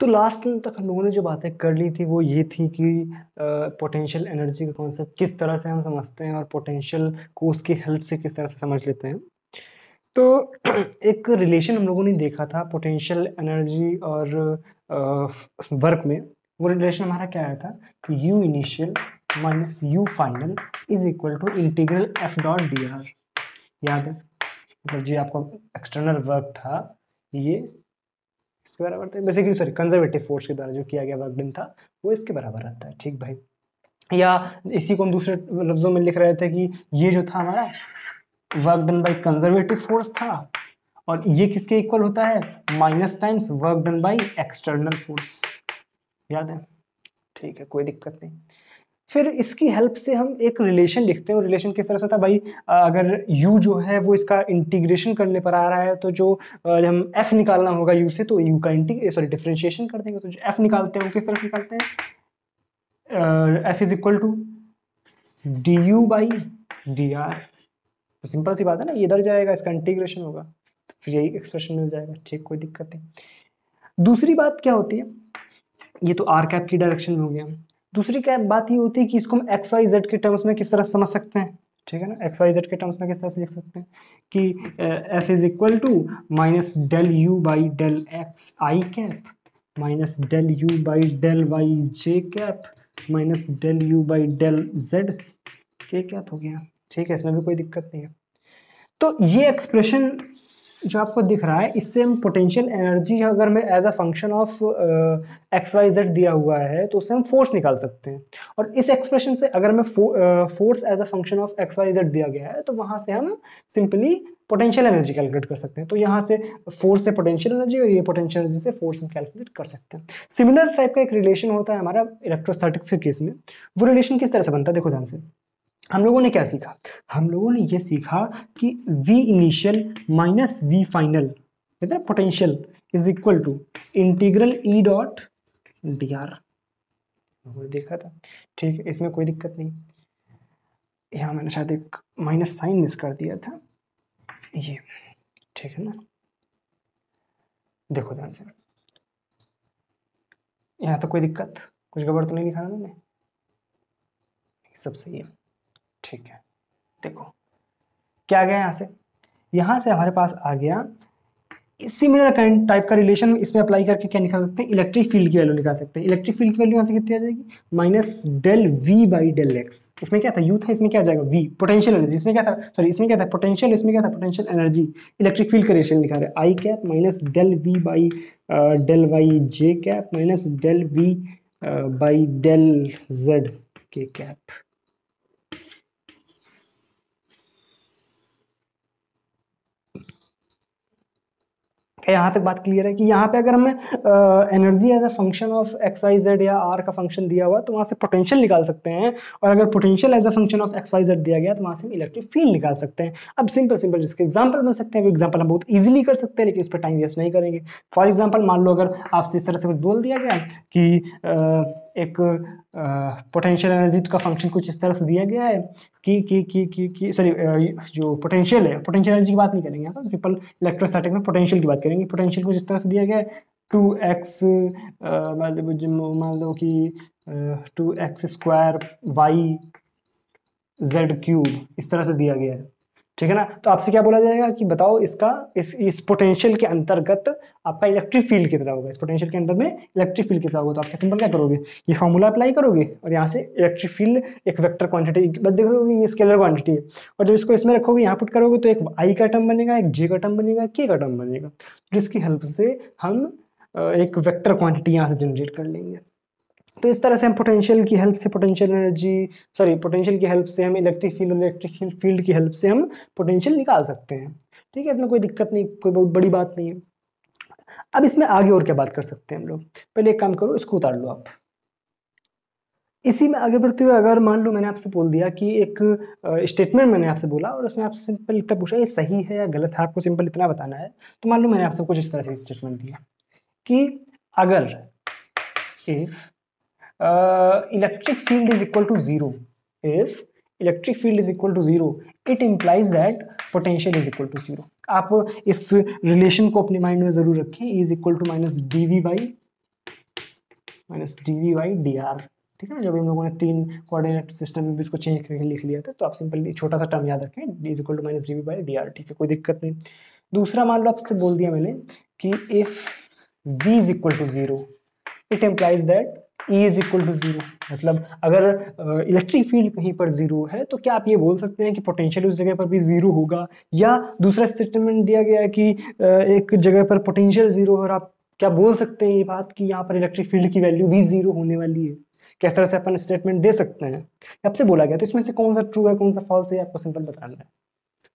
तो लास्ट तक हम लोगों ने जो बातें कर ली थी वो ये थी कि पोटेंशियल एनर्जी का कॉन्सेप्ट किस तरह से हम समझते हैं और पोटेंशियल को उसकी हेल्प से किस तरह से समझ लेते हैं तो एक रिलेशन हम लोगों ने देखा था पोटेंशियल एनर्जी और वर्क में वो रिलेशन हमारा क्या आया था कि U initial minus U final is equal to integral F dot D R याद है मतलब तो जी आपका एक्सटर्नल वर्क था ये इसके बराबर था बेसिकली सॉरी कंजर्वेटिव फोर्स के द्वारा जो किया गया वर्कडिन था वो इसके बराबर आता है ठीक भाई या इसी को हम दूसरे लफ्ज़ों में लिख रहे थे कि ये जो था हमारा work done by conservative force था और ये किसके इक्वल होता है minus times work done by external force याद है ठीक है कोई दिक्कत नहीं फिर इसकी हेल्प से हम एक रिलेशन लिखते हैं रिलेशन किस तरह से होता है भाई अगर यू जो है वो इसका इंटीग्रेशन करने पर आ रहा है तो जो हम एफ निकालना होगा यू से तो यू का इंटी सॉरी डिफ्रेंशिएशन कर देंगे तो जो एफ निकालते हैं वो किस तरह से निकालते हैं F is equal to D U by D R simple सी बात है ना इधर जाएगा इसका इंटीग्रेशन होगा तो फिर यही एक्सप्रेशन मिल जाएगा ठीक कोई दिक्कत नहीं दूसरी बात क्या होती है ये तो आर कैप की डायरेक्शन में हो गया दूसरी क्या बात ये होती है कि इसको हम एक्स वाई जेड के टर्म्स में किस तरह समझ सकते हैं ठीक है ना एक्स वाई जेड के टर्म्स में किस तरह से लिख सकते हैं कि F is equal to minus del U by del X I cap minus del U by del Y J cap minus del U by del Z K cap हो गया ठीक है इसमें भी कोई दिक्कत नहीं है तो ये एक्सप्रेशन जो आपको दिख रहा है इससे हम पोटेंशियल एनर्जी अगर मैं as a function of X Y Z दिया हुआ है तो उससे हम फोर्स निकाल सकते हैं और इस एक्सप्रेशन से अगर मैं force as a function of X Y Z दिया गया है तो वहां से हम सिंपली पोटेंशियल एनर्जी कैलकुलेट कर सकते हैं तो यहाँ से फोर्स से पोटेंशियल एनर्जी और ये पोटेंशियल एनर्जी से फोर्स हम कैलकुलेट कर सकते हैं सिमिलर टाइप का एक रिलेशन होता है हमारा इलेक्ट्रोस्टैटिक्स के केस में वो रिलेशन किस तरह से बनता है देखो ध्यान से हम लोगों ने क्या सीखा हम लोगों ने ये सीखा कि v initial minus v final कहते हैं potential is equal to integral E dot D R देखा था ठीक है इसमें कोई दिक्कत नहीं यहाँ मैंने शायद एक माइनस साइन मिस कर दिया था ये ठीक है ना देखो ध्यान से यहाँ तो कोई दिक्कत कुछ गबर तो नहीं लिखा ना मैंने सब सही है ठीक है देखो क्या आ गया यहाँ से यहाँ से हमारे पास आ गया सिमिलर काइंड टाइप का रिलेशन इसमें अप्लाई करके क्या निकाल सकते हैं इलेक्ट्रिक फील्ड की वैल्यू निकाल सकते हैं इलेक्ट्रिक फील्ड की वैल्यू यहाँ से कितनी आ जाएगी minus del V by del X इसमें क्या था यू था इसमें क्या आ जाएगा वी पोटेंशियल एनर्जी इसमें क्या था सॉरी इसमें क्या था पोटेंशियल इसमें क्या था पोटेंशियल एनर्जी इलेक्ट्रिक फील्ड का रिलेशन निकाल रहे I cap minus del V by del Y J cap minus del V by del Z K cap क्या यहाँ तक बात क्लियर है कि यहाँ पे अगर हमें energy as a function of X Y Z या आर का फंक्शन दिया हुआ तो वहाँ से पोटेंशियल निकाल सकते हैं और अगर potential as a function of X Y Z दिया गया तो वहाँ से इलेक्ट्रिक फील्ड निकाल सकते हैं अब सिंपल सिंपल जिसके एग्जाम्पल बन सकते हैं वो एग्जाम्पल हम बहुत ईजिली कर सकते हैं लेकिन उस पर टाइम वेस्ट नहीं करेंगे फॉर एग्जाम्पल मान लो अगर आपसे इस तरह से कुछ बोल दिया गया कि एक पोटेंशियल एनर्जी का फंक्शन कुछ इस तरह से दिया गया है कि कि कि कि, कि सॉरी जो पोटेंशियल है पोटेंशियल एनर्जी की बात नहीं करेंगे तो सिंपल इलेक्ट्रोस्टैटिक में पोटेंशियल की बात करेंगे पोटेंशियल कुछ इस तरह से दिया गया है टू एक्स मान लो मान लो कि two X square Y Z cube इस तरह से दिया गया है ठीक है ना तो आपसे क्या बोला जाएगा कि बताओ इसका इस इस पोटेंशियल के अंतर्गत आपका इलेक्ट्रिक फील्ड कितना होगा इस पोटेंशियल के अंदर में इलेक्ट्रिक फील्ड कितना होगा तो आप सिंपल क्या करोगे ये फॉर्मूला अप्लाई करोगे और यहाँ से इलेक्ट्रिक फील्ड एक वेक्टर क्वांटिटी बस देख लोगे ये स्केलर क्वांटिटी है और जब इसको इसमें रखोगे यहाँ पुट करोगे तो एक आई का टर्म बनेगा एक जे का टर्म बनेगा के का टर्म बनेगा जिसकी हेल्प से हम एक वैक्टर क्वान्टिटी यहाँ से जनरेट कर लेंगे तो इस तरह से हम पोटेंशियल की हेल्प से पोटेंशियल एनर्जी सॉरी पोटेंशियल की हेल्प से हम इलेक्ट्रिक फील्ड इलेक्ट्रिक फील्ड की हेल्प से हम पोटेंशियल निकाल सकते हैं ठीक है इसमें कोई दिक्कत नहीं कोई बहुत बड़ी बात नहीं है अब इसमें आगे और क्या बात कर सकते हैं हम लोग पहले एक काम करो इसको उतार लो आप इसी में आगे बढ़ते हुए अगर मान लो मैंने आपसे बोल दिया कि एक स्टेटमेंट मैंने आपसे बोला और उसमें आपसे सिंपल इतना पूछा ये सही है या गलत है आपको सिंपल इतना बताना है तो मान लो मैंने आपसे कुछ इस तरह से स्टेटमेंट दिया कि अगर if electric field is equal to zero if electric field is equal to zero it implies that potential is equal to zero आप इस रिलेशन को अपने माइंड में ज़रूर रखें is equal to minus D we by minus D we by D R ठीक है ना जब हम लोगों ने तीन कोऑर्डिनेट सिस्टम में भी इसको चेंज करके लिख लिया था तो आप सिंपली छोटा सा टर्म याद रखें D is equal to minus D we by D R ठीक है कोई दिक्कत नहीं दूसरा मान लो आपसे बोल दिया मैंने कि if V is equal to zero it implies that E is equal to zero मतलब अगर इलेक्ट्रिक फील्ड कहीं पर ज़ीरो है तो क्या आप ये बोल सकते हैं कि पोटेंशियल उस जगह पर भी ज़ीरो होगा या दूसरा स्टेटमेंट दिया गया है कि एक जगह पर पोटेंशियल ज़ीरो है और आप क्या बोल सकते हैं ये बात कि यहाँ पर इलेक्ट्रिक फील्ड की वैल्यू भी ज़ीरो होने वाली है किस तरह से अपन स्टेटमेंट दे सकते हैं आपसे बोला गया तो इसमें से कौन सा ट्रू है कौन सा फॉल्स है आपको सिंपल बताना है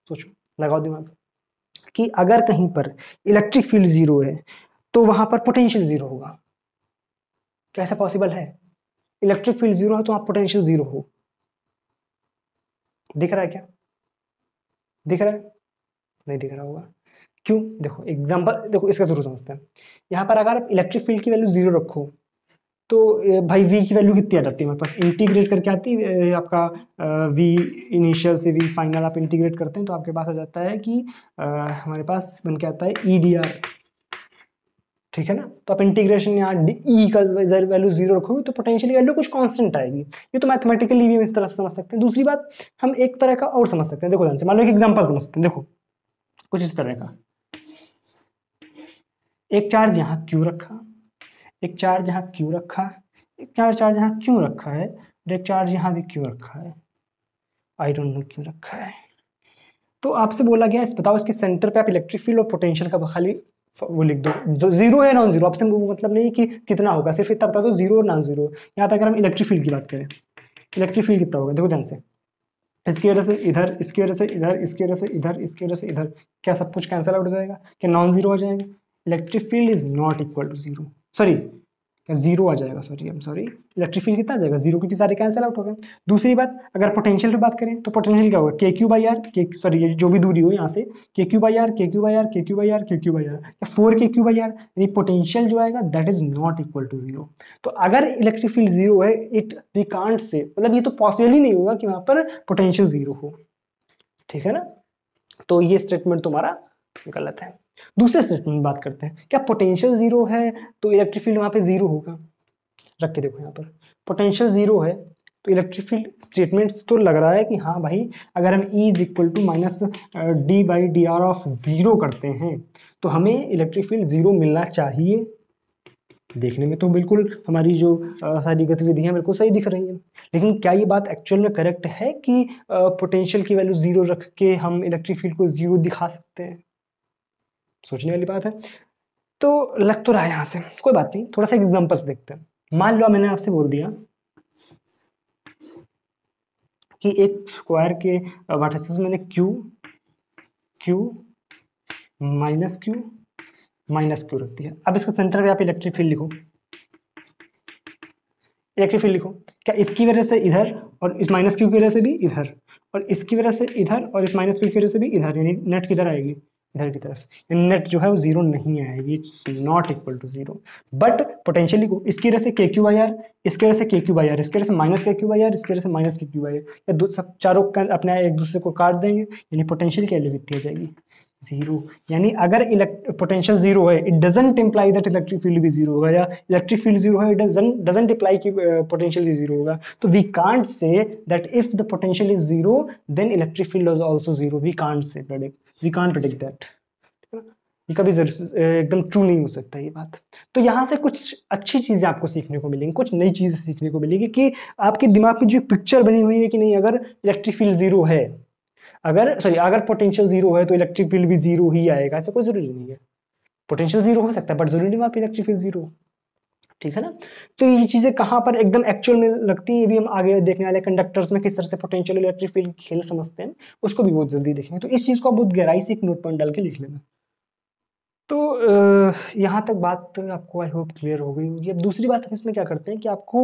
सोचो लगाओ दिमाग कि अगर कहीं पर इलेक्ट्रिक फील्ड ज़ीरो है तो वहां पर पोटेंशियल ज़ीरो होगा क्या ऐसा पॉसिबल है इलेक्ट्रिक फील्ड जीरो है तो आप पोटेंशियल जीरो हो दिख रहा है क्या दिख रहा है नहीं दिख रहा होगा क्यों देखो एग्जाम्पल देखो इसका जरूर तो समझते हैं यहाँ पर अगर आप इलेक्ट्रिक फील्ड की वैल्यू जीरो रखो तो भाई वी की वैल्यू कितनी आ जाती है हमारे पास इंटीग्रेट करके आती है आपका वी इनिशियल से वी फाइनल आप इंटीग्रेट करते हैं तो आपके पास आ जाता है कि हमारे पास बन के आता है ई डी आर ठीक है ना तो आप इंटीग्रेशन यहाँ डी ई का वैल्यू जीरो रखोगे तो पोटेंशियल वैल्यू कुछ कांस्टेंट आएगी ये तो मैथमेटिकली भी हम इस तरह से समझ सकते हैं दूसरी बात हम एक तरह का और समझ सकते हैं देखो ध्यान से मान लो एक एग्जांपल समझ सकते हैं देखो कुछ इस तरह का एक चार्ज यहाँ क्यों रखा एक चार्ज यहाँ क्यों रखा एक चार चार्ज यहाँ क्यों रखा है और एक चार्ज यहाँ भी क्यों रखा है आई डोंट नो क्यों रखा है तो आपसे बोला गया इस बताओ इसके सेंटर पे आप इलेक्ट्रिक फील्ड और पोटेंशियल का खाली वो लिख दो जीरो है नॉन जीरो ऑप्शन वो मतलब नहीं कि कितना होगा सिर्फ इतना बता दो जीरो और नॉन जीरो यहाँ पे अगर हम इलेक्ट्रिक फील्ड की बात करें इलेक्ट्रिक फील्ड कितना होगा देखो ध्यान से इसकी वजह से इधर इसकी वजह से इधर इसकी वजह से इधर इसकी वजह से इधर क्या सब कुछ कैंसिल आउट हो जाएगा क्या नॉन जीरो हो जाएगा electric field is not equal to zero sorry या जीरो आ जाएगा sorry um sorry electric field कितना आ जाएगा जीरो क्योंकि सारे कैंसिल आउट हो गए दूसरी बात अगर पोटेंशियल की बात करें तो पोटेंशियल क्या होगा K Q by R K sorry जो भी दूरी हो यहाँ से K Q by R K Q by R K Q by R K Q by R या four K Q by R यानी पोटेंशियल जो आएगा that is not equal to zero तो अगर इलेक्ट्रिक फील्ड जीरो है it we can't say मतलब ये तो पॉसिबल ही नहीं होगा कि वहाँ पर पोटेंशियल जीरो हो ठीक है ना तो ये स्टेटमेंट तुम्हारा गलत है दूसरे स्टेटमेंट में बात करते हैं क्या पोटेंशियल जीरो है तो इलेक्ट्रिक फील्ड वहाँ पे जीरो होगा रख के देखो यहाँ पर पोटेंशियल जीरो है तो इलेक्ट्रिक फील्ड स्टेटमेंट तो लग रहा है कि हाँ भाई अगर हम E is equal to minus D by D R of zero करते हैं तो हमें इलेक्ट्रिक फील्ड ज़ीरो मिलना चाहिए देखने में तो बिल्कुल हमारी जो सारी गतिविधियाँ बिल्कुल सही दिख रही हैं लेकिन क्या ये बात एक्चुअल में करेक्ट है कि पोटेंशियल की वैल्यू ज़ीरो रख के हम इलेक्ट्रिक फील्ड को ज़ीरो दिखा सकते हैं सोचने वाली बात है तो लग तो रहा है यहाँ से कोई बात नहीं थोड़ा सा एग्जाम्पल्स देखते हैं मान लो मैंने आपसे बोल दिया कि एक स्क्वायर के वर्टिसेस मैंने Q Q minus Q minus Q रख दिया अब इसका सेंटर पे आप इलेक्ट्रिक फील्ड लिखो इलेक्ट्रिक फील्ड लिखो क्या इसकी वजह से इधर और इस माइनस क्यू की वजह से भी इधर और इसकी वजह से इधर और इस माइनस क्यू की वजह से भी इधर यानी नेट किधर आएगी इधर की तरफ नेट जो है वो जीरो नहीं आएगी it's not equal to zero but potentially को इसकी वजह से के क्यू आई आर इसके वजह से के क्यू आई आर इसके वजह से माइनस के क्यू आई आर इसकी वजह से माइनस के क्यू आई आर या दो सब चारों का अपने एक दूसरे को काट देंगे यानी पोटेंशियल की वैल्यू कितनी जाएगी जीरो यानी अगर पोटेंशियल जीरो है it doesn't imply that electric field भी जीरो होगा या इलेक्ट्रिक फील्ड जीरो है इट डजेंट इम्प्लाई की पोटेंशियल भी जीरो होगा तो we can't say that if the potential is zero then electric field is also zero we can't से predict we can't predict that ये कभी एकदम ट्रू नहीं हो सकता ये बात तो यहाँ से कुछ अच्छी चीज़ें आपको सीखने को मिलेंगी कुछ नई चीज़ें सीखने को मिलेंगी कि आपके दिमाग में जो पिक्चर बनी हुई है कि नहीं अगर इलेक्ट्रिक फील्ड जीरो है अगर सॉरी अगर पोटेंशियल जीरो है तो इलेक्ट्रिक फील्ड भी जीरो ही आएगा ऐसा कोई जरूरी नहीं है पोटेंशियल जीरो हो सकता है बट जरूरी नहीं वहाँ पर इलेक्ट्रिक फील्ड जीरो ठीक है ना तो ये चीज़ें कहाँ पर एकदम एक्चुअल में लगती है ये भी हम आगे देखने वाले कंडक्टर्स में किस तरह से पोटेंशियल इलेक्ट्रिक फील्ड खेल समझते हैं उसको भी बहुत जल्दी देखेंगे तो इस चीज़ को आप बहुत गहराई से एक नोट पॉइंट डाल के लिख लेना तो यहाँ तक बात आपको आई होप क्लियर हो गई होगी अब दूसरी बात हम इसमें क्या करते हैं कि आपको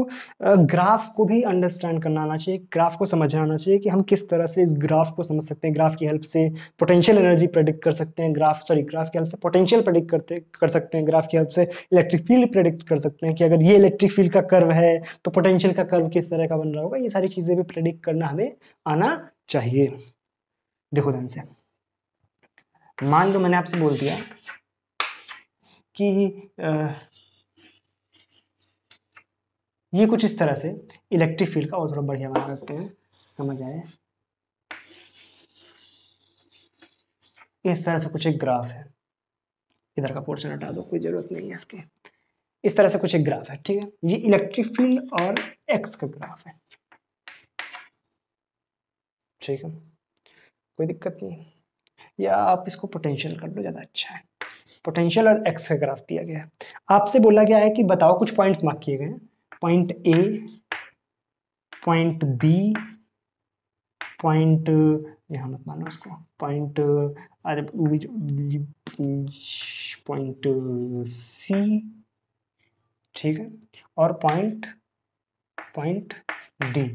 ग्राफ को भी अंडरस्टैंड करना आना चाहिए ग्राफ को समझना आना चाहिए कि हम किस तरह से इस ग्राफ को समझ सकते हैं ग्राफ की हेल्प से पोटेंशियल एनर्जी प्रेडिक्ट कर सकते हैं ग्राफ सॉरी ग्राफ की हेल्प से पोटेंशियल प्रेडिक्ट करते कर सकते हैं ग्राफ की हेल्प से इलेक्ट्रिक फील्ड प्रेडिक्ट कर सकते हैं कि अगर ये इलेक्ट्रिक फील्ड का कर्व है तो पोटेंशियल का कर्व किस तरह का बन रहा होगा ये सारी चीज़ें भी प्रेडिक्ट करना हमें आना चाहिए देखो ध्यान से मान लो मैंने आपसे बोल दिया कि ये कुछ इस तरह से इलेक्ट्रिक फील्ड का और थोड़ा बढ़िया बना सकते हैं समझ आए इस तरह से कुछ एक ग्राफ है इधर का पोर्शन हटा दो कोई ज़रूरत नहीं है इसके इस तरह से कुछ एक ग्राफ है ठीक है ये इलेक्ट्रिक फील्ड और एक्स का ग्राफ है ठीक है कोई दिक्कत नहीं या आप इसको पोटेंशियल कर लो ज़्यादा अच्छा है पोटेंशियल और एक्स का ग्राफ दिया गया है आपसे बोला गया है कि बताओ कुछ पॉइंट्स मार्क किए गए point A point B point यहाँ मत मानो उसको पॉइंट अरे पॉइंट सी ठीक है और पॉइंट पॉइंट डी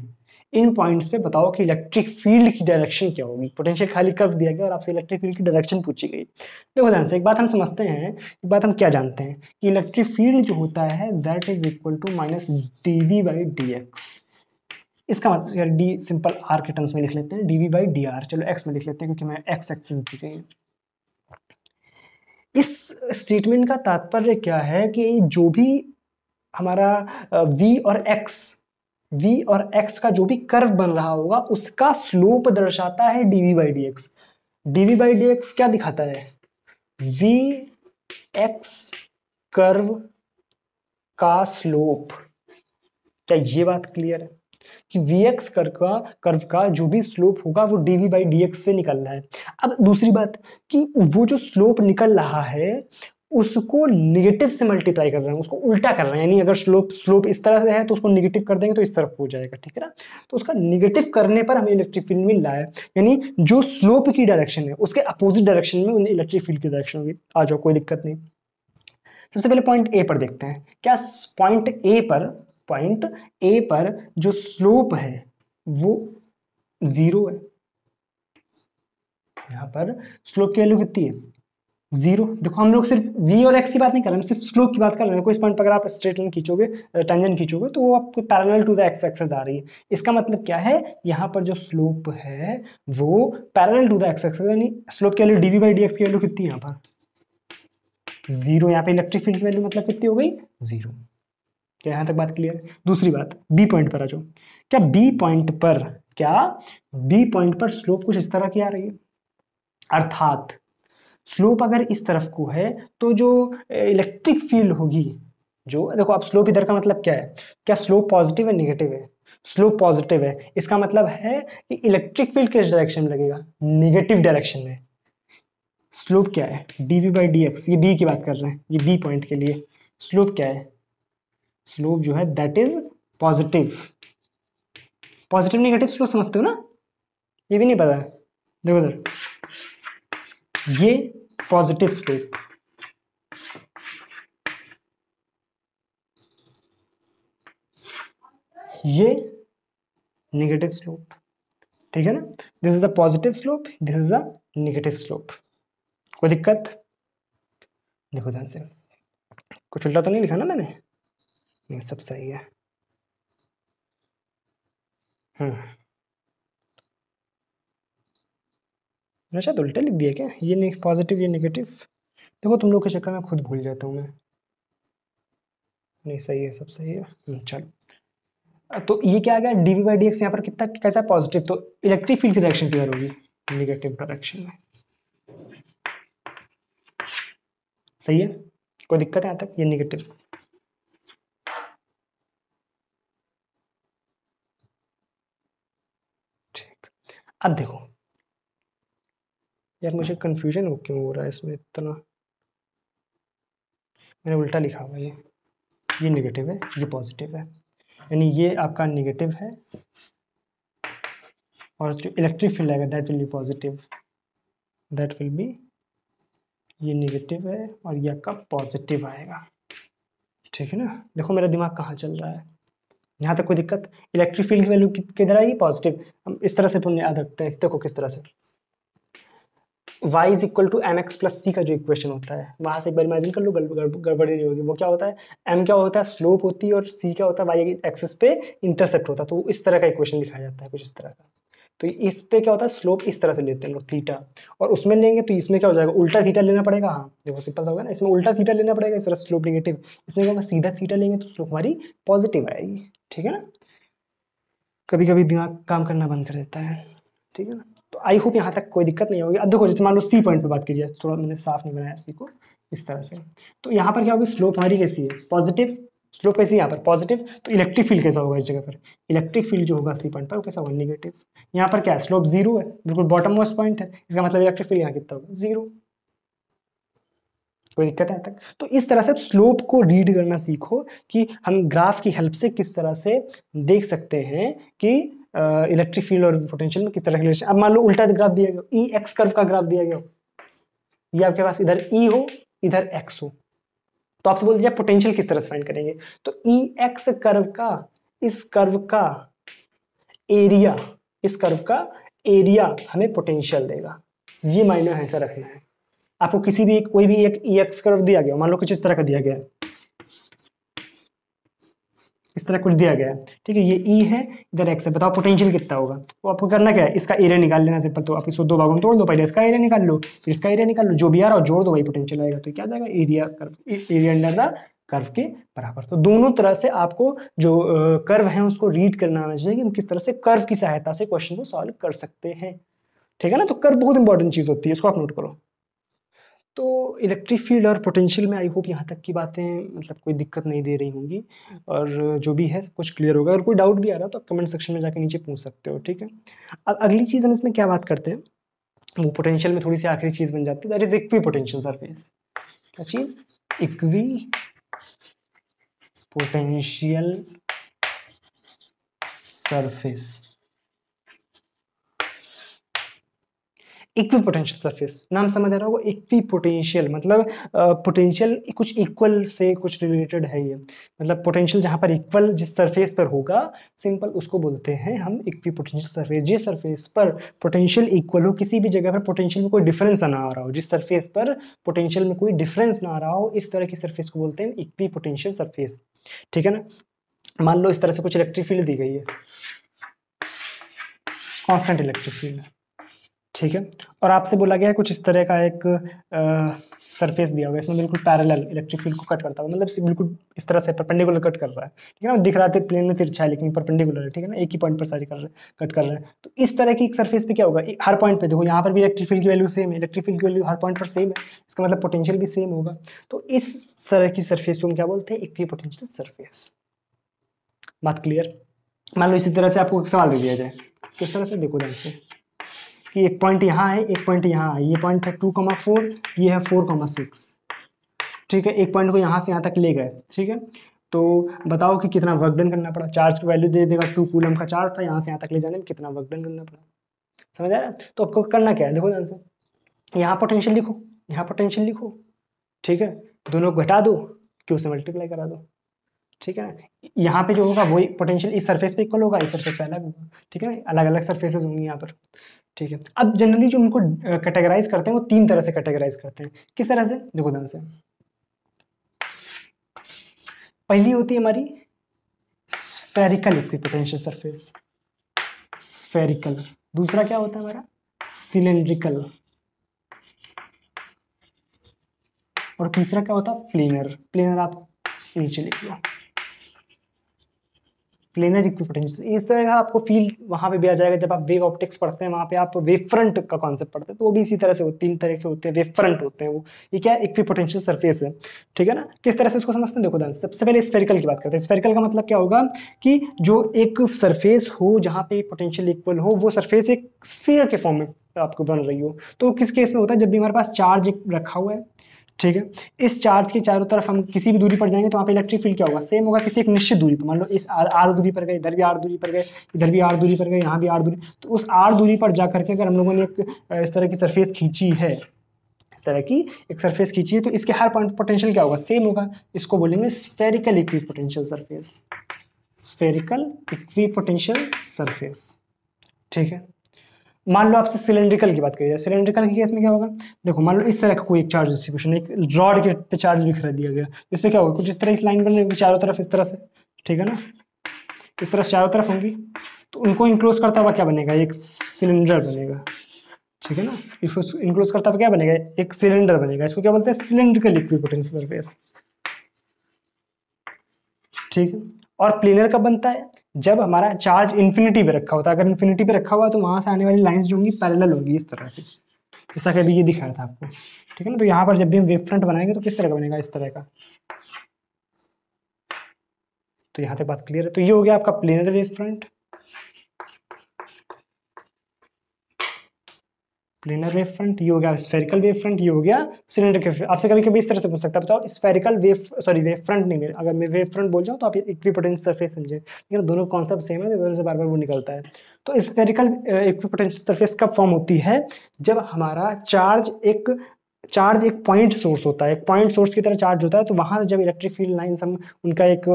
इन पॉइंट्स पे बताओ कि इलेक्ट्रिक फील्ड की डायरेक्शन क्या होगी पोटेंशियल खाली कब दिया गया और आपसे इलेक्ट्रिक फील्ड की डायरेक्शन पूछी गई देखो ध्यान से एक बात हम समझते हैं एक बात हम क्या जानते हैं कि इलेक्ट्रिक फील्ड जो होता है that is equal to minus D we by D X इसका मतलब डी सिंपल आर के टर्म्स में लिख लेते हैं D we by D R चलो एक्स में लिख लेते हैं क्योंकि मैं एक्स एक्सेस दी गई इस स्टेटमेंट का तात्पर्य क्या है कि जो भी हमारा वी और एक्स v और x का जो भी कर्व बन रहा होगा उसका स्लोप दर्शाता है dv by D x dv by D x क्या दिखाता है v x कर्व का स्लोप क्या ये बात क्लियर है कि वी एक्स कर्व का कर्व का जो भी स्लोप होगा वो d we by D x से निकल रहा है अब दूसरी बात कि वो जो स्लोप निकल रहा है उसको निगेटिव से मल्टीप्लाई कर रहे हैं उसको उल्टा कर रहे हैं यानी अगर स्लोप स्लोप इस तरह से है तो उसको निगेटिव कर देंगे तो इस तरफ हो जाएगा ठीक है ना तो उसका निगेटिव करने पर हमें इलेक्ट्रिक फील्ड मिल रहा है यानी जो स्लोप की डायरेक्शन है उसके अपोजिट डायरेक्शन में इलेक्ट्रिक फील्ड की डायरेक्शन होगी आ जाओ कोई दिक्कत नहीं सबसे पहले पॉइंट ए पर देखते हैं क्या पॉइंट ए पर पॉइंट ए पर जो स्लोप है वो जीरो है यहाँ पर स्लोप की वैल्यू कितनी है जीरो देखो हम लोग सिर्फ v और x की बात नहीं कर रहे हैं सिर्फ स्लोप की बात कर रहे हैं कोई पॉइंट पर अगर आप स्ट्रेट लाइन खींचोगे टेंजन खींचोगे तो वो आपको parallel to the x axis आ रही है इसका मतलब क्या है यहाँ पर जो स्लोप है वो parallel to the x axis यानी स्लोप की वैल्यू डी वी बाई की वैल्यू कितनी है यहाँ पर जीरो यहाँ पे इलेक्ट्रिक फील्ड की वैल्यू मतलब कितनी हो गई जीरो क्या यहाँ तक बात क्लियर है दूसरी बात बी पॉइंट पर आ जाओ क्या बी पॉइंट पर क्या बी पॉइंट पर स्लोप कुछ इस तरह की आ रही है अर्थात स्लोप अगर इस तरफ को है तो जो इलेक्ट्रिक फील्ड होगी जो देखो आप स्लोप इधर का मतलब क्या है क्या स्लोप पॉजिटिव है निगेटिव है स्लोप पॉजिटिव है इसका मतलब है कि इलेक्ट्रिक फील्ड किस डायरेक्शन में लगेगा निगेटिव डायरेक्शन में स्लोप क्या है d we by D x ये बी की बात कर रहे हैं ये बी पॉइंट के लिए स्लोप क्या है स्लोप जो है that is positive positive negative slope समझते हो ना ये भी नहीं पता है देखो इधर ये पॉजिटिव स्टेट ये नेगेटिव स्लोप ठीक है ना this is the positive slope this is the negative slope कोई दिक्कत देखो ध्यान से कुछ उल्टा तो नहीं लिखा ना मैंने नहीं सब सही है हम्म मैंने शायद उल्टा लिख दिया क्या ये पॉजिटिव ये निगेटिव देखो तुम लोग के चक्कर में खुद भूल जाता हूँ मैं नहीं सही है सब सही है हम्म, चलो तो ये क्या आ गया d we by D x यहाँ पर कितना कैसा पॉजिटिव तो इलेक्ट्रिक फील्ड की डायरेक्शन क्लियर होगी निगेटिव डायरेक्शन में सही है कोई दिक्कत है यहाँ तक ये निगेटिव ठीक अब देखो यार मुझे कन्फ्यूजन हाँ। हो क्यों हो रहा है इसमें इतना मैंने उल्टा लिखा हुआ ये ये निगेटिव है ये पॉजिटिव है यानी ये आपका निगेटिव है और जो इलेक्ट्रिक फील्ड आएगा that will be positive that will be ये निगेटिव है और ये आपका पॉजिटिव आएगा ठीक है ना देखो मेरा दिमाग कहाँ चल रहा है यहाँ तक कोई दिक्कत इलेक्ट्रिक फील्ड की वैल्यू किधर आएगी पॉजिटिव हम इस तरह से तुम याद रखते हैं देखो किस तरह से y is equal to m x plus c का जो इक्वेशन होता है वहाँ से एक बार इमेजिन कर लो गड़बड़ी नहीं होगी वो क्या होता है एम क्या होता है स्लोप होती है और सी क्या होता है वाई एक्सेस पे इंटरसेप्ट होता है तो इस तरह का इक्वेशन दिखाया जाता है कुछ इस तरह का तो इस पे क्या होता है स्लोप इस तरह से लेते हैं लोग थीटा और उसमें लेंगे तो इसमें क्या हो जाएगा उल्टा थीटा लेना पड़ेगा हाँ देखो सिंपल होगा ना इसमें उल्टा थीटा लेना पड़ेगा इस तरह स्लोप निगेटिव इसमें क्या होगा सीधा थीटा लेंगे तो स्लोप हमारी पॉजिटिव आएगी ठीक है ना कभी कभी दिमाग काम करना बंद कर देता है ठीक है ना तो आई होप यहाँ तक कोई दिक्कत नहीं होगी अब देखो जैसे मान लो सी पॉइंट पे बात करिए थोड़ा मैंने साफ नहीं बनाया सी को इस तरह से तो यहाँ पर क्या होगी स्लोप हमारी कैसी है पॉजिटिव स्लोप कैसी है यहाँ पर पॉजिटिव तो इलेक्ट्रिक फील्ड कैसा होगा इस जगह पर इलेक्ट्रिक फील्ड जो होगा सी पॉइंट पर वो कैसा होगा निगेटिव यहाँ पर क्या है स्लोप जीरो है बिल्कुल बॉटम मोस्ट पॉइंट है इसका मतलब इलेक्ट्रिक फील्ड यहाँ कितना होगा जीरो कोई दिक्कत है तक तो इस तरह से स्लोप को रीड करना सीखो कि हम ग्राफ की हेल्प से किस तरह से देख सकते हैं कि इलेक्ट्रिक फील्ड और पोटेंशियल में किस तरह रिलेशन अब मान लो उल्टा ग्राफ तो दिया गया ई एक्स कर्व का ग्राफ दिया गया ये आपके पास इधर ई e हो इधर एक्स हो तो आपसे बोल दिया पोटेंशियल किस तरह से फाइंड करेंगे तो ई एक्स कर्व का इस कर्व का एरिया इस कर्व का एरिया हमें पोटेंशियल देगा ये मायने ऐसा रखना है आपको किसी भी कोई भी एक ई एक्स कर्व दिया गया मान लो कुछ इस तरह का दिया गया इस तरह कुछ दिया गया ठीक है ये ई e है इधर एक्स है बताओ पोटेंशियल कितना होगा वो तो आपको करना क्या है इसका एरिया निकाल लेना सिंपल तो आप इसको दो भागों में तोड़ दो पहले इसका एरिया निकाल लो फिर इसका एरिया निकाल लो जो भी आ रहा हो जोड़ दो वही पोटेंशियल आएगा तो क्या जाएगा area curve area under the curve के बराबर तो दोनों तरह से आपको जो कर्व है उसको रीड करना आना चाहिए कि हम किस तरह से कर्व की सहायता से क्वेश्चन को सॉल्व कर सकते हैं ठीक है ना तो कर्व बहुत इंपॉर्टेंट चीज़ होती है इसको आप नोट करो तो इलेक्ट्रिक फील्ड और पोटेंशियल में आई होप यहाँ तक की बातें मतलब कोई दिक्कत नहीं दे रही होंगी और जो भी है सब कुछ क्लियर होगा अगर कोई डाउट भी आ रहा है तो आप कमेंट सेक्शन में जाकर नीचे पूछ सकते हो ठीक है अब अगली चीज़ हम इसमें क्या बात करते हैं वो पोटेंशियल में थोड़ी सी आखिरी चीज़ बन जाती है that is equipotential surface क्या चीज़ equipotential surface equipotential surface नाम समझ आ रहा होगा इक्विपोटेंशियल मतलब पोटेंशियल uh, कुछ इक्वल से कुछ रिलेटेड है ये मतलब पोटेंशियल जहाँ पर इक्वल जिस सरफेस पर होगा सिंपल उसको बोलते हैं हम इक्विपोटेंशियल सरफेस जिस सरफेस पर पोटेंशियल इक्वल हो किसी भी जगह पर पोटेंशियल में कोई डिफरेंस ना आ रहा हो जिस सरफेस पर पोटेंशियल में कोई डिफरेंस ना आ रहा हो इस तरह की सरफेस को बोलते हैं इक्वी पोटेंशियल सरफेस ठीक है ना मान लो इस तरह से कुछ इलेक्ट्रिक फील्ड दी गई है कॉन्स्टेंट इलेक्ट्रिक फील्ड ठीक है और आपसे बोला गया है कुछ इस तरह का एक सरफेस दिया हुआ है इसमें बिल्कुल पैरेलल इलेक्ट्रिक फील्ड को कट करता हुआ मतलब बिल्कुल इस तरह से परपेंडिकुलर कट कर रहा है ठीक है ना दिख रहा था प्लेन में तिरछा है लेकिन परपेंडिकुलर है ठीक है ना एक ही पॉइंट पर सारी कर रहे कट कर रहे हैं तो इस तरह की एक सर्फेस पर क्या होगा हर पॉइंट पर देखो यहाँ पर भी इलेक्ट्रिक फील्ड की वैल्यू सेम है इलेक्ट्रिक फील्ड की वैल्यू हर पॉइंट पर सेम है इसका मतलब पोटेंशियल भी सेम होगा तो इस तरह की सरफेस को हम क्या बोलते हैं इक्वी पोटेंशियल सरफेस बात क्लियर मान लो इसी तरह से आपको एक सवाल दे दिया जाए किस तरह से देखो ध्यान से कि एक पॉइंट यहाँ है एक पॉइंट यहाँ है ये पॉइंट है टू कॉमा फोर ये है फोर कॉमा सिक्स ठीक है एक पॉइंट को यहाँ से यहाँ तक ले गए ठीक है तो बताओ कि कितना वर्क डन करना पड़ा चार्ज की वैल्यू दे देगा टू कूलम का चार्ज था यहाँ से यहाँ तक ले जाने में कितना वर्क डन करना पड़ा समझ आ रहा है तो आपको करना क्या है देखो ध्यान से यहाँ पोटेंशियल लिखो यहाँ पोटेंशियल लिखो ठीक है दोनों को घटा दो क्यों से मल्टीप्लाई करा दो ठीक है ना यहाँ पे जो होगा वही पोटेंशियल इस सरफेस पे इक्वल होगा इस सरफेस पे अलग होगा ठीक है ना अलग अलग सरफेसेज होंगी यहाँ पर ठीक है अब जनरली जो उनको कैटेगराइज करते हैं वो तीन तरह से कैटेगराइज करते हैं किस तरह से देखो ध्यान से पहली होती है हमारी स्फेरिकल इक्विपोटेंशियल सरफेस स्फेरिकल दूसरा क्या होता है हमारा सिलेंड्रिकल और तीसरा क्या होता है प्लेनर प्लेनर आप नीचे लिख लो प्लेनर इक्विपोटेंशियल इस तरह का आपको फील वहाँ पे भी आ जाएगा जब आप वेव ऑप्टिक्स पढ़ते हैं वहाँ पे आप वेव फ्रंट का कॉन्सेप्ट पढ़ते हैं तो वो भी इसी तरह से तीन तरह के होते हैं वेव फ्रंट होते हैं वो ये क्या है इक्विपोटेंशियल सर्फेस है ठीक है ना किस तरह से इसको समझते हैं देखो दान सबसे पहले स्फेरिकल की बात करते हैं स्फेरिकल का मतलब क्या होगा कि जो एक सर्फेस हो जहाँ पे पोटेंशियल इक्वल हो वो सर्फेस एक स्फेयर के फॉर्म में आपको बन रही हो तो किस केस में होता है जब भी हमारे पास चार्ज रखा हुआ है ठीक है इस चार्ज के चारों तरफ हम किसी भी दूरी पर जाएंगे तो वहाँ पे इलेक्ट्रिक फील्ड क्या होगा सेम होगा किसी एक निश्चित दूरी पर मान लो इस आर, दूरी पर गए इधर भी आर दूरी पर गए इधर भी आर दूरी पर गए यहाँ भी आर दूरी तो उस आर दूरी पर जा करके अगर हम लोगों ने एक इस तरह की सरफेस खींची है इस तरह की एक सरफेस खींची है तो इसके हर पॉइंट पोटेंशियल क्या होगा सेम होगा इसको बोलेंगे spherical equipotential surface spherical equipotential surface ठीक है मान लो आपसे सिलेंड्रिकल की बात करिए सिलेंड्रिकल के केस में क्या होगा देखो मान लो इस तरह का कोई एक चार्ज डिस्ट्रीब्यूशन एक रॉड के पे चार्ज खरीद दिया गया इस पर क्या होगा कुछ इस तरह इस लाइन बन चारों तरफ इस तरह से ठीक है ना इस तरह से चारों तरफ होंगी तो उनको इंक्लोज करता हुआ क्या बनेगा एक सिलेंडर बनेगा ठीक है ना इसको इंक्लोज करता हुआ क्या बनेगा एक सिलेंडर बनेगा इसको क्या बोलते हैं सिलेंड्रिकल इक्विपोटेंशियल सरफेस ठीक है और प्लेनर कब बनता है जब हमारा चार्ज इन्फिनिटी पे रखा होता है अगर इन्फिनिटी पे रखा हुआ तो वहाँ से आने वाली लाइन्स जो होंगी पैरेलल होंगी इस तरह की जैसा कि अभी ये दिखाया था आपको ठीक है ना तो यहाँ पर जब भी हम वेब फ्रंट बनाएंगे तो किस तरह का बनेगा इस तरह का तो यहाँ तक बात क्लियर है तो ये हो गया आपका planar wave front planar wave front ये हो गया स्फेरिकल वेव फ्रंट ये हो गया सिलेंडर के आपसे कभी कभी इस तरह से पूछ सकता है बताओ spherical wave sorry wave front नहीं मेरे अगर मैं वेव फ्रंट बोल जाऊँ तो आप इक्विपोटेंट सरफेस समझे लेकिन दोनों कॉन्सेप्ट सेम है दोनों तो से बार बार वो निकलता है तो स्फेरिकल पोटेंशियल सरफेस कब फॉर्म होती है जब हमारा चार्ज एक चार्ज एक पॉइंट सोर्स होता है एक पॉइंट सोर्स की तरह चार्ज होता है तो वहाँ से जब इलेक्ट्रिक फील्ड लाइन्स हम उनका एक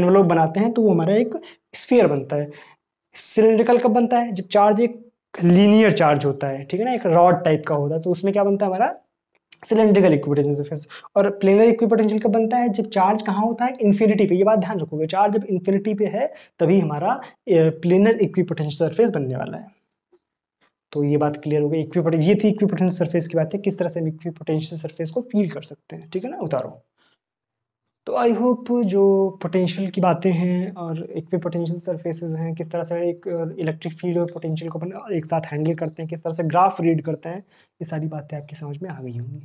एनवलोप बनाते हैं तो वो हमारा एक स्फीयर बनता है सिलेंड्रिकल कब बनता है जब चार्ज एक लीनियर चार्ज होता है ठीक है ना एक रॉड टाइप का होता है तो उसमें क्या बनता है हमारा सिलेंड्रिकल इक्विपोटेंशियल सर्फेस और प्लेनर इक्विपोटेंशियल कब बनता है जब चार्ज कहाँ होता है इन्फिनिटी पे ये बात ध्यान रखोगे चार्ज जब इन्फिनिटी पे है तभी हमारा प्लेनर इक्विपोटेंशियल सरफेस बनने वाला है तो ये बात क्लियर हो गई इक्विपोटेंशियल ये थी इक्विपोटेंशियल सरफेस की बात है किस तरह से हम इक्विपोटेंशियल सरफेस को फील कर सकते हैं ठीक है ना उतारो तो आई होप जो पोटेंशियल की बातें हैं और एक पे पोटेंशियल सरफेसेस हैं किस तरह से एक इलेक्ट्रिक फील्ड और पोटेंशियल को अपन एक साथ हैंडल करते हैं किस तरह से ग्राफ रीड करते हैं ये सारी बातें आपकी समझ में आ गई होंगी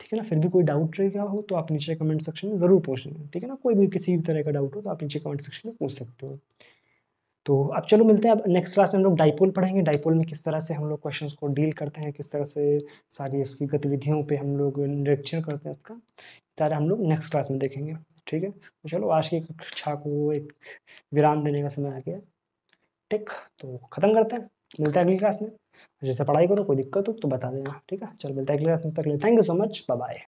ठीक है ना फिर भी कोई डाउट रहेगा हो तो आप नीचे कमेंट सेक्शन में ज़रूर पूछ लेना ठीक है ना कोई भी किसी भी तरह का डाउट हो तो आप नीचे कमेंट सेक्शन में पूछ सकते हो तो अब चलो मिलते हैं अब नेक्स्ट क्लास में हम लोग डाइपोल पढ़ेंगे डाइपोल में किस तरह से हम लोग क्वेश्चन को डील करते हैं किस तरह से सारी उसकी गतिविधियों पर हम लोग निरीक्षण करते हैं उसका सारा हम लोग नेक्स्ट क्लास में देखेंगे ठीक है तो चलो आज की कक्षा को एक विराम देने का समय आ गया ठीक तो ख़त्म करते हैं मिलते हैं अगली क्लास में जैसे पढ़ाई करो कोई दिक्कत हो तो बता देना ठीक है चलो मिलते हैं अगली क्लास में तक thank you so much bye